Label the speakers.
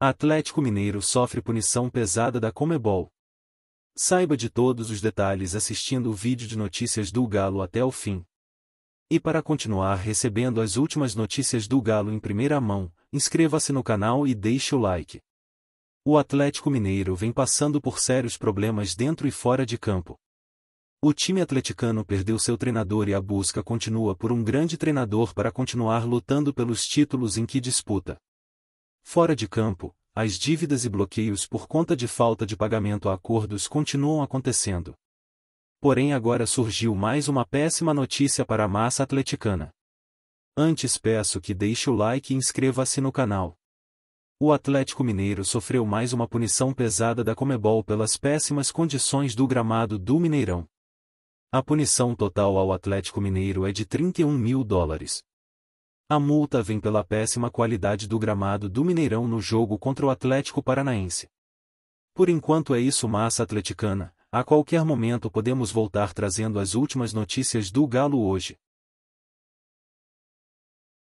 Speaker 1: Atlético Mineiro sofre punição pesada da Comebol. Saiba de todos os detalhes assistindo o vídeo de notícias do Galo até o fim. E para continuar recebendo as últimas notícias do Galo em primeira mão, inscreva-se no canal e deixe o like. O Atlético Mineiro vem passando por sérios problemas dentro e fora de campo. O time atleticano perdeu seu treinador e a busca continua por um grande treinador para continuar lutando pelos títulos em que disputa. Fora de campo, as dívidas e bloqueios por conta de falta de pagamento a acordos continuam acontecendo. Porém, agora surgiu mais uma péssima notícia para a massa atleticana. Antes peço que deixe o like e inscreva-se no canal. O Atlético Mineiro sofreu mais uma punição pesada da Comebol pelas péssimas condições do gramado do Mineirão. A punição total ao Atlético Mineiro é de 31 mil dólares, a multa vem pela péssima qualidade do gramado do Mineirão no jogo contra o Atlético Paranaense. Por enquanto é isso massa atleticana, a qualquer momento podemos voltar trazendo as últimas notícias do Galo hoje.